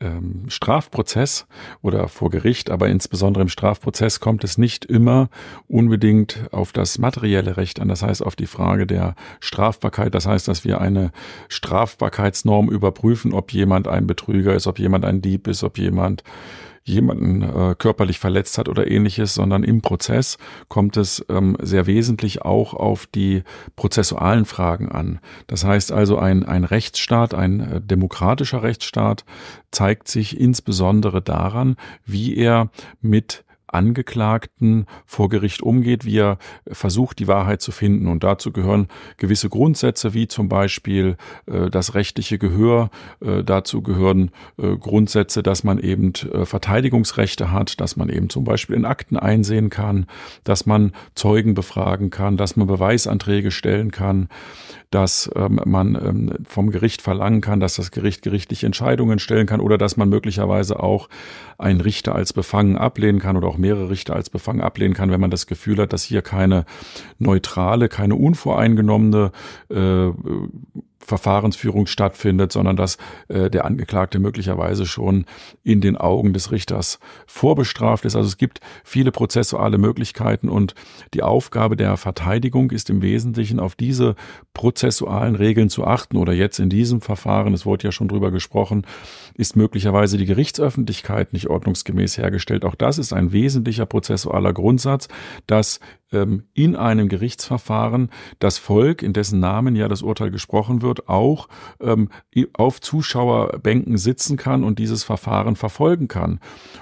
ähm, Strafprozess oder vor Gericht, aber insbesondere im Strafprozess kommt es nicht immer unbedingt auf das materielle Recht an, das heißt auf die Frage der Strafbarkeit, das heißt, dass wir eine Strafbarkeitsnorm überprüfen, ob jemand ein Betrüger ist, ob jemand ein Dieb ist, ob jemand jemanden äh, körperlich verletzt hat oder ähnliches, sondern im Prozess kommt es ähm, sehr wesentlich auch auf die prozessualen Fragen an. Das heißt also, ein, ein Rechtsstaat, ein äh, demokratischer Rechtsstaat zeigt sich insbesondere daran, wie er mit Angeklagten vor Gericht umgeht, wie er versucht, die Wahrheit zu finden. Und dazu gehören gewisse Grundsätze, wie zum Beispiel äh, das rechtliche Gehör. Äh, dazu gehören äh, Grundsätze, dass man eben äh, Verteidigungsrechte hat, dass man eben zum Beispiel in Akten einsehen kann, dass man Zeugen befragen kann, dass man Beweisanträge stellen kann, dass ähm, man ähm, vom Gericht verlangen kann, dass das Gericht gerichtliche Entscheidungen stellen kann oder dass man möglicherweise auch einen Richter als befangen ablehnen kann oder auch mehrere Richter als befangen ablehnen kann, wenn man das Gefühl hat, dass hier keine neutrale, keine unvoreingenommene äh, Verfahrensführung stattfindet, sondern dass äh, der Angeklagte möglicherweise schon in den Augen des Richters vorbestraft ist. Also es gibt viele prozessuale Möglichkeiten und die Aufgabe der Verteidigung ist im Wesentlichen auf diese prozessualen Regeln zu achten oder jetzt in diesem Verfahren, es wurde ja schon drüber gesprochen, ist möglicherweise die Gerichtsöffentlichkeit nicht ordnungsgemäß hergestellt. Auch das ist ein wesentlicher prozessualer Grundsatz, dass ähm, in einem Gerichtsverfahren das Volk, in dessen Namen ja das Urteil gesprochen wird, auch ähm, auf Zuschauerbänken sitzen kann und dieses Verfahren verfolgen kann.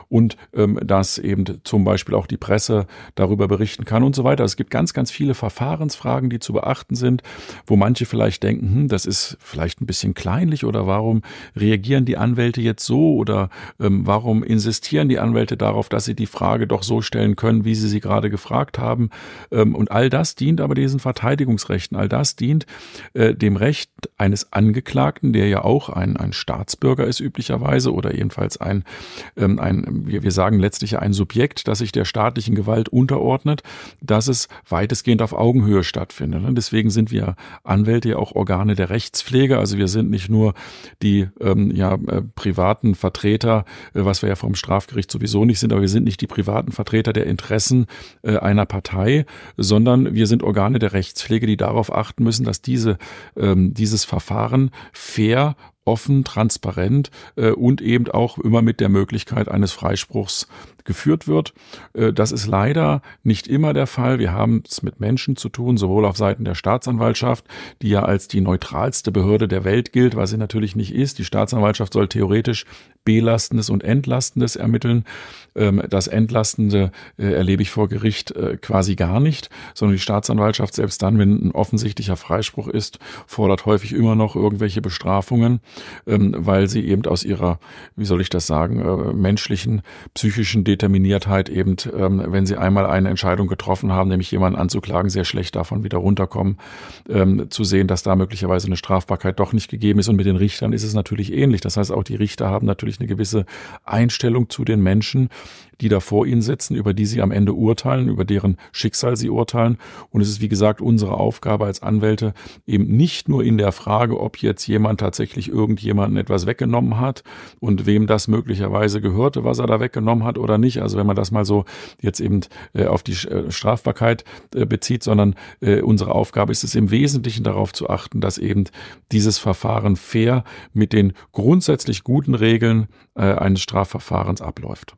Und ähm, dass eben zum Beispiel auch die Presse darüber berichten kann und so weiter. Es gibt ganz, ganz viele Verfahrensfragen, die zu beachten sind, wo manche vielleicht denken, hm, das ist vielleicht ein bisschen kleinlich oder warum reagieren die Anwälte jetzt so oder ähm, warum insistieren die Anwälte darauf, dass sie die Frage doch so stellen können, wie sie sie gerade gefragt haben. Ähm, und all das dient aber diesen Verteidigungsrechten, all das dient äh, dem Recht eines Angeklagten, der ja auch ein, ein Staatsbürger ist üblicherweise oder jedenfalls ein, ähm, ein, wir sagen letztlich ein Subjekt, das sich der staatlichen Gewalt unterordnet, dass es weitestgehend auf Augenhöhe stattfindet. Deswegen sind wir Anwälte ja auch Organe der Rechtspflege. Also wir sind nicht nur die ähm, ja, äh, privaten Vertreter, äh, was wir ja vom Strafgericht sowieso nicht sind, aber wir sind nicht die privaten Vertreter der Interessen äh, einer Partei, vorbei, sondern wir sind Organe der Rechtspflege, die darauf achten müssen, dass diese, ähm, dieses Verfahren fair offen, transparent äh, und eben auch immer mit der Möglichkeit eines Freispruchs geführt wird. Äh, das ist leider nicht immer der Fall. Wir haben es mit Menschen zu tun, sowohl auf Seiten der Staatsanwaltschaft, die ja als die neutralste Behörde der Welt gilt, was sie natürlich nicht ist. Die Staatsanwaltschaft soll theoretisch belastendes und entlastendes ermitteln. Ähm, das entlastende äh, erlebe ich vor Gericht äh, quasi gar nicht, sondern die Staatsanwaltschaft selbst dann, wenn ein offensichtlicher Freispruch ist, fordert häufig immer noch irgendwelche Bestrafungen, ähm, weil sie eben aus ihrer, wie soll ich das sagen, menschlichen, psychischen Prädeterminiertheit halt eben, ähm, wenn sie einmal eine Entscheidung getroffen haben, nämlich jemanden anzuklagen, sehr schlecht davon wieder runterkommen, ähm, zu sehen, dass da möglicherweise eine Strafbarkeit doch nicht gegeben ist. Und mit den Richtern ist es natürlich ähnlich. Das heißt, auch die Richter haben natürlich eine gewisse Einstellung zu den Menschen, die da vor ihnen sitzen, über die sie am Ende urteilen, über deren Schicksal sie urteilen. Und es ist, wie gesagt, unsere Aufgabe als Anwälte, eben nicht nur in der Frage, ob jetzt jemand tatsächlich irgendjemanden etwas weggenommen hat und wem das möglicherweise gehörte, was er da weggenommen hat oder nicht, nicht. Also wenn man das mal so jetzt eben äh, auf die äh, Strafbarkeit äh, bezieht, sondern unsere Aufgabe ist es im Wesentlichen darauf zu achten, dass eben dieses Verfahren fair mit den grundsätzlich guten Regeln eines Strafverfahrens abläuft.